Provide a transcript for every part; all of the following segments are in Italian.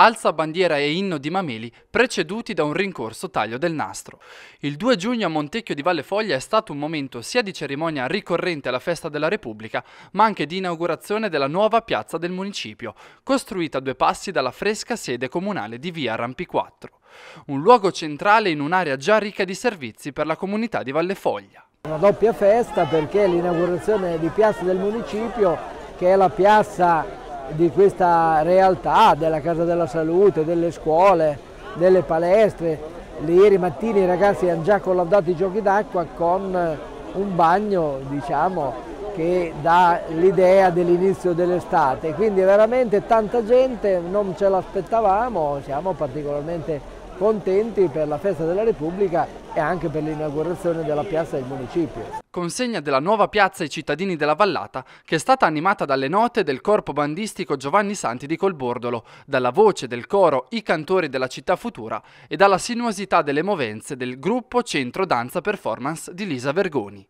alza bandiera e inno di Mameli, preceduti da un rincorso taglio del nastro. Il 2 giugno a Montecchio di Valle Foglia è stato un momento sia di cerimonia ricorrente alla festa della Repubblica, ma anche di inaugurazione della nuova piazza del municipio, costruita a due passi dalla fresca sede comunale di via Rampi 4. Un luogo centrale in un'area già ricca di servizi per la comunità di Valle Foglia. Una doppia festa perché l'inaugurazione di piazza del municipio, che è la piazza di questa realtà della Casa della Salute, delle scuole, delle palestre. Ieri mattina i ragazzi hanno già collaudato i giochi d'acqua con eh, un bagno diciamo, che dà l'idea dell'inizio dell'estate. Quindi veramente tanta gente, non ce l'aspettavamo, siamo particolarmente contenti per la festa della Repubblica e anche per l'inaugurazione della piazza del municipio. Consegna della nuova piazza ai cittadini della Vallata che è stata animata dalle note del corpo bandistico Giovanni Santi di Colbordolo, dalla voce del coro I Cantori della Città Futura e dalla sinuosità delle movenze del gruppo Centro Danza Performance di Lisa Vergoni.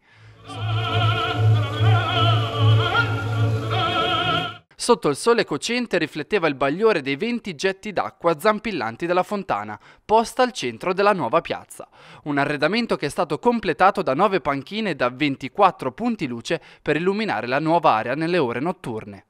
Sotto il sole cocente rifletteva il bagliore dei venti getti d'acqua zampillanti della fontana, posta al centro della nuova piazza. Un arredamento che è stato completato da 9 panchine da 24 punti luce per illuminare la nuova area nelle ore notturne.